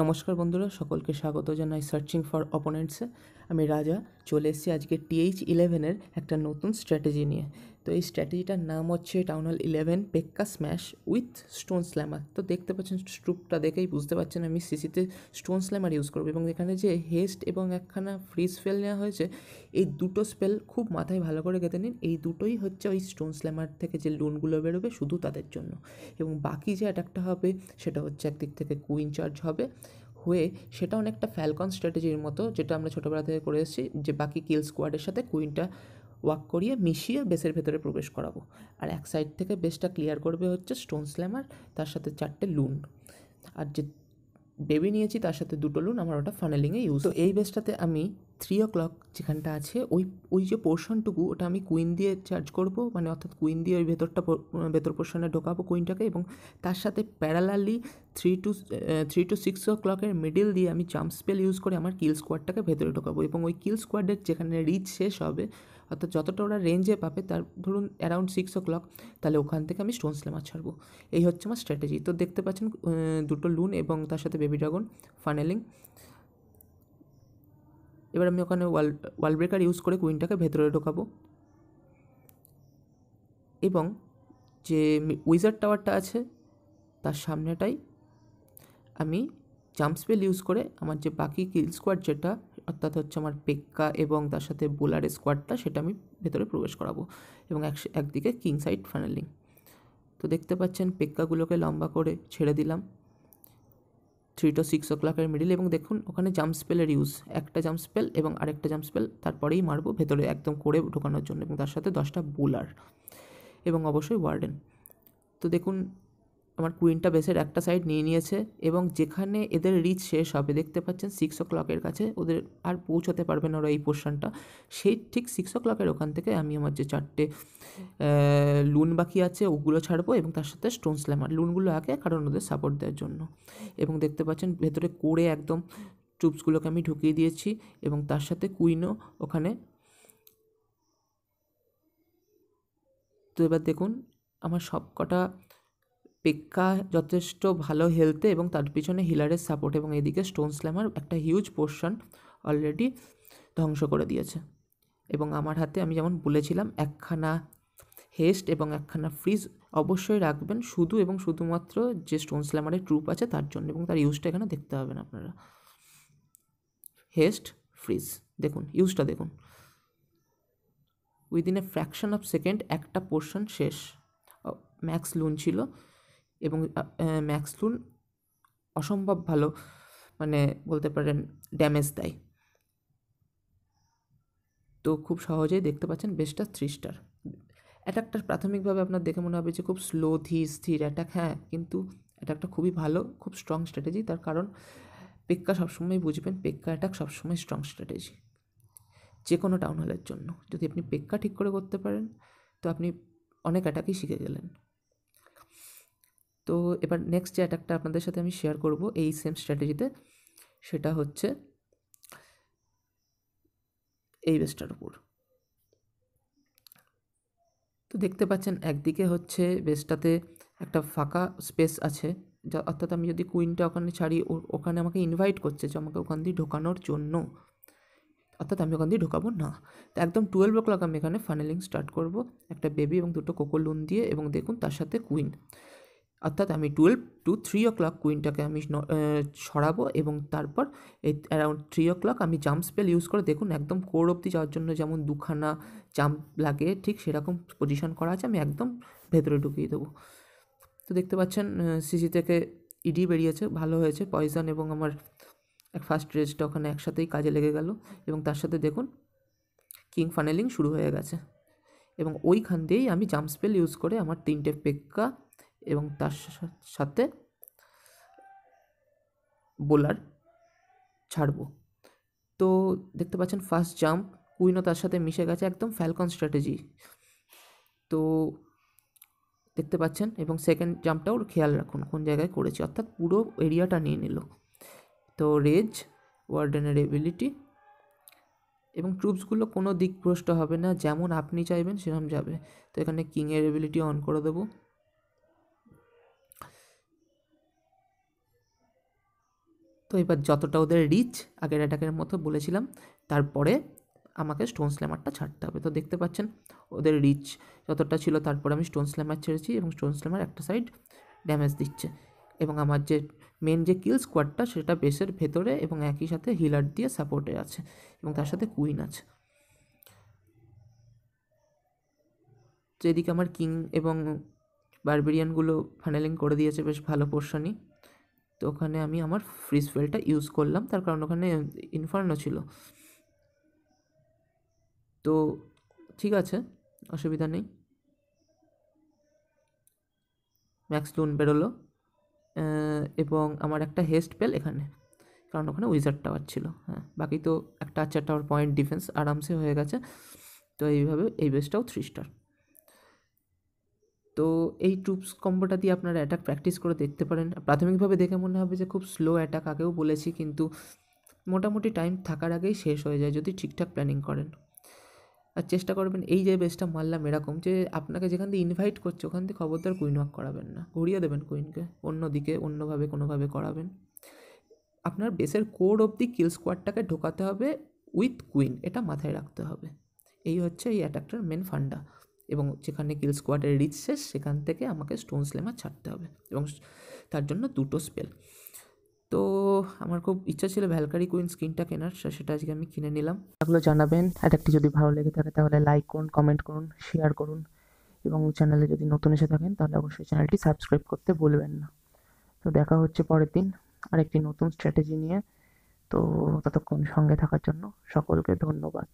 নমস্কার বন্ধুরা সকলকে স্বাগত জানাই সার্চিং ফর অপোনেন্টসে আমি রাজা চলে এসেছি আজকে টিএইচ ইলেভেনের একটা নতুন স্ট্র্যাটেজি নিয়ে তো এই স্ট্র্যাটেজিটার নাম হচ্ছে town hall eleven pekka smash with stone slammer তো দেখতে পাচ্ছেন স্ট্রুপটা দেখেই বুঝতে পারছেন আমি সিসিতে স্টোন স্ল্যামার ইউজ করবো এবং এখানে যে হেস্ট এবং একখানা ফ্রিজ স্পেল নেওয়া হয়েছে এই দুটো স্পেল খুব মাথায় ভালো করে গেঁথে নিন এই দুটোই হচ্ছে ওই স্টোন স্ল্যামার থেকে যে লোনগুলো বেরোবে শুধু তাদের জন্য এবং বাকি যে অ্যাটাকটা হবে সেটা হচ্ছে একদিক থেকে কুইন চার্জ হবে হয়ে সেটা অনেকটা ফ্যালকন স্ট্র্যাটেজির মতো যেটা আমরা ছোটোবেলা থেকে করে এসেছি যে বাকি কিল স্কোয়াডের সাথে কুইনটা ওয়াক করিয়ে মিশিয়ে বেসের ভেতরে প্রবেশ করাবো আর এক সাইড থেকে বেসটা ক্লিয়ার করবে হচ্ছে স্টোন স্ল্যামার তার সাথে চারটে লুন আর যে বেবি নিয়েছি তার সাথে দুটো লুন আমার ওটা ফানেলিংয়ে ইউজ তো এই বেসটাতে আমি থ্রি ও ক্লক যেখানটা আছে ওই ওই যে পোর্শনটুকু ওটা আমি কুইন দিয়ে চার্জ করব মানে অর্থাৎ কুইন দিয়ে ওই ভেতরটা ভেতর পোর্শনে ঢোকাবো কুইনটাকে এবং তার সাথে parallelly three two three two six ও ক্লকের মিডিল দিয়ে আমি জাম্প স্পেল ইউজ করে আমার কিল স্কোয়াডটাকে ভেতরে ঢোকাবো এবং ওই কিল স্কোয়াডের যেখানে রিচ শেষ হবে অর্থাৎ যতটা ওরা রেঞ্জে পাবে তার ধরুন অ্যারাউন্ড সিক্স ও ক্লক তাহলে ওখান থেকে আমি স্টোন স্লেমা ছাড়বো এই হচ্ছে আমার স্ট্র্যাটেজি তো দেখতে পাচ্ছেন দুটো লুন এবং তার সাথে বেবি ড্রাগন ফানেলিং এবার আমি ওখানে ওয়াল ওয়াল ব্রেকার ইউজ করে কুইনটাকে ভেতরে ঢোকাবো এবং যে উইজার টাওয়ারটা আছে তার সামনেটাই আমি জাম্প স্পেল ইউজ করে আমার যে বাকি কিল স্কোয়াড যেটা অর্থাৎ হচ্ছে আমার পেক্কা এবং তার সাথে বোলার স্কোয়াডটা সেটা আমি ভেতরে প্রবেশ করাবো এবং এক একদিকে কিং সাইড ফাইনালিং তো দেখতে পাচ্ছেন পেক্কাগুলোকে লম্বা করে ছেড়ে দিলাম থ্রি টু সিক্স ও ক্লকের মিডিল এবং দেখুন ওখানে জাম্প স্পেলের ইউজ একটা জাম্প স্পেল এবং আরেকটা জাম্প স্পেল তারপরেই মারবো ভেতরে একদম করে ঢোকানোর জন্য এবং তার সাথে দশটা বোলার এবং অবশ্যই ওয়ার্ডেন তো দেখুন আমার কুইনটা বেসের একটা সাইড নিয়ে নিয়েছে এবং যেখানে এদের রিচ শেষ হবে দেখতে পাচ্ছেন সিক্স ও ক্লকের কাছে ওদের আর পৌঁছাতে পারবে না ওরা এই পোর্শনটা সেই ঠিক সিক্স ও ক্লকের ওখান থেকে আমি আমার যে চারটে লুন বাকি আছে ওগুলো ছাড়বো এবং তার সাথে স্টোন স্ল্যামার লুনগুলো আগে কারণ ওদের সাপোর্ট দেওয়ার জন্য এবং দেখতে পাচ্ছেন ভেতরে করে একদম টুপসগুলোকে আমি ঢুকিয়ে দিয়েছি এবং তার সাথে কুইনও ওখানে তো এবার দেখুন আমার সব কটা পেক্কা যথেষ্ট ভালো হেলতে এবং তার পিছনে হিলারের সাপোর্ট এবং এদিকে স্টোন স্ল্যামার একটা হিউজ পোর্শন অলরেডি ধ্বংস করে দিয়েছে এবং আমার হাতে আমি যেমন বলেছিলাম একখানা হেস্ট এবং একখানা ফ্রিজ অবশ্যই রাখবেন শুধু এবং শুধুমাত্র যে স্টোন স্ল্যামারের ট্রুপ আছে তার জন্য এবং তার ইউজটা এখানে দেখতে পাবেন আপনারা হেস্ট ফ্রিজ দেখুন ইউজটা দেখুন within a fraction of second একটা পোর্শন শেষ ম্যাক্স লুন ছিল এবং ম্যাক্সলুন অসম্ভব ভালো মানে বলতে পারেন ড্যামেজ দেয় তো খুব সহজেই দেখতে পাচ্ছেন বেস্টটা থ্রি স্টার অ্যাটাকটা প্রাথমিকভাবে আপনার দেখে মনে হবে যে খুব স্লো ধীর স্থির অ্যাটাক হ্যাঁ কিন্তু অ্যাটাকটা খুবই ভালো খুব স্ট্রং স্ট্র্যাটেজি তার কারণ পেক্কা সবসময় বুঝবেন পেক্কা অ্যাটাক সবসময় স্ট্রং স্ট্র্যাটেজি যে কোনো টাউন হলের জন্য যদি আপনি পেক্কা ঠিক করে করতে পারেন তো আপনি অনেক অ্যাটাকই শিখে গেলেন তো এবার নেক্সট যে অ্যাটাকটা আপনাদের সাথে আমি শেয়ার করব এই সেম স্ট্র্যাটেজিতে সেটা হচ্ছে এই বেসটার উপর তো দেখতে পাচ্ছেন একদিকে হচ্ছে বেসটাতে একটা ফাঁকা স্পেস আছে যা অর্থাৎ আমি যদি কুইনটা ওখানে ছাড়ি ওখানে আমাকে ইনভাইট করছে যে আমাকে ওখান দিয়ে ঢোকানোর জন্য অর্থাৎ আমি ওখান দিয়ে ঢোকাবো না তো একদম টুয়েলভ ও ক্লক আমি এখানে ফানেলিং স্টার্ট করব একটা বেবি এবং দুটো কোকো লুন দিয়ে এবং দেখুন তার সাথে কুইন অর্থাৎ আমি twelve two three o'clock কুইনটাকে আমি সরাবো এবং তারপর এই অ্যারাউন্ড থ্রি ও ক্লক আমি জাম্প স্পেল ইউজ করে দেখুন একদম কোর অবধি যাওয়ার জন্য যেমন দুখানা জাম্প লাগে ঠিক সেরকম পজিশন করা আছে আমি একদম ভেতরে ঢুকিয়ে দেবো তো দেখতে পাচ্ছেন সিসি থেকে ইডি e বেরিয়েছে ভালো হয়েছে পয়জন এবং আমার ফার্স্ট রেজটা ওখানে একসাথেই কাজে লেগে গেল এবং তার সাথে দেখুন কিং ফানেলিং শুরু হয়ে গেছে এবং ওইখান দিয়েই আমি জাম্প স্পেল ইউজ করে আমার তিনটে পেক্কা এবং তার সাথে বোলার ছাড়ব তো দেখতে পাচ্ছেন ফার্স্ট জাম্প কুইনও তার সাথে মিশে গেছে একদম ফ্যালকন স্ট্র্যাটেজি তো দেখতে পাচ্ছেন এবং সেকেন্ড জাম্পটাও খেয়াল রাখুন কোন জায়গায় করেছি অর্থাৎ পুরো এরিয়াটা নিয়ে নিল তো রেজ ওয়ার্ডেনের এবিলিটি এবং ট্রুপসগুলো কোনো দিক ভ্রষ্ট হবে না যেমন আপনি চাইবেন সেরকম যাবে তো এখানে কিংয়ের এবিলিটি অন করে দেবো তো এবার যতটা ওদের রিচ আগের অ্যাটাকের মতো বলেছিলাম তারপরে আমাকে স্টোন স্ল্যামারটা ছাড়তে হবে তো দেখতে পাচ্ছেন ওদের রিচ যতটা ছিল তারপরে আমি স্টোন স্ল্যামার ছেড়েছি এবং স্টোন স্ল্যামার একটা সাইড ড্যামেজ দিচ্ছে এবং আমার যে মেন যে কিল স্কোয়াডটা সেটা বেসের ভেতরে এবং একই সাথে হিলার দিয়ে সাপোর্টে আছে এবং তার সাথে কুইন আছে যেদিকে আমার কিং এবং বারবেরিয়ানগুলো ফাইনালিং করে দিয়েছে বেশ ভালো পোর্শনই তো ওখানে আমি আমার ফ্রিজ ফেলটা ইউজ করলাম তার কারণ ওখানে ইনফার্নো ছিল তো ঠিক আছে অসুবিধা নেই ম্যাক্স লুন বেরোলো এবং আমার একটা হেস্ট পেল এখানে কারণ ওখানে উইজার্ড টাওয়ার ছিল হ্যাঁ বাকি তো একটা আচ্ছা টাওয়ার পয়েন্ট ডিফেন্স আরামসে হয়ে গেছে তো এইভাবে এই বেসটাও থ্রি স্টার তো এই ট্রুপস কম্বোটা দিয়ে আপনারা অ্যাটাক প্র্যাকটিস করে দেখতে পারেন প্রাথমিকভাবে দেখে মনে হবে যে খুব স্লো অ্যাটাক আগেও বলেছি কিন্তু মোটামুটি টাইম থাকার আগেই শেষ হয়ে যায় যদি ঠিকঠাক প্ল্যানিং করেন আর চেষ্টা করবেন এই যে বেসটা মারলাম এরকম যে আপনাকে যেখান দিয়ে ইনভাইট করছে ওখান থেকে খবরদার কুইন ওয়াক করাবেন না ঘুরিয়ে দেবেন কুইনকে অন্যদিকে অন্যভাবে কোনোভাবে করাবেন আপনার বেসের কোড অবধি কিল স্কোয়াডটাকে ঢোকাতে হবে উইথ কুইন এটা মাথায় রাখতে হবে এই হচ্ছে এই অ্যাটাকটার মেন ফান্ডা এবং যেখানে কিল স্কোয়াডের রিচ শেষ সেখান থেকে আমাকে স্টোন স্লেমার ছাড়তে হবে এবং তার জন্য দুটো স্পেল তো আমার খুব ইচ্ছা ছিল ভ্যালকারি কুইন স্কিনটা কেনার সেটা আজকে আমি কিনে নিলাম এগুলো জানাবেন একটি যদি ভালো লেগে থাকে তাহলে লাইক করুন কমেন্ট করুন শেয়ার করুন এবং চ্যানেলে যদি নতুন এসে থাকেন তাহলে অবশ্যই চ্যানেলটি সাবস্ক্রাইব করতে ভুলবেন না তো দেখা হচ্ছে পরের দিন আরেকটি নতুন স্ট্র্যাটেজি নিয়ে তো ততক্ষণ সঙ্গে থাকার জন্য সকলকে ধন্যবাদ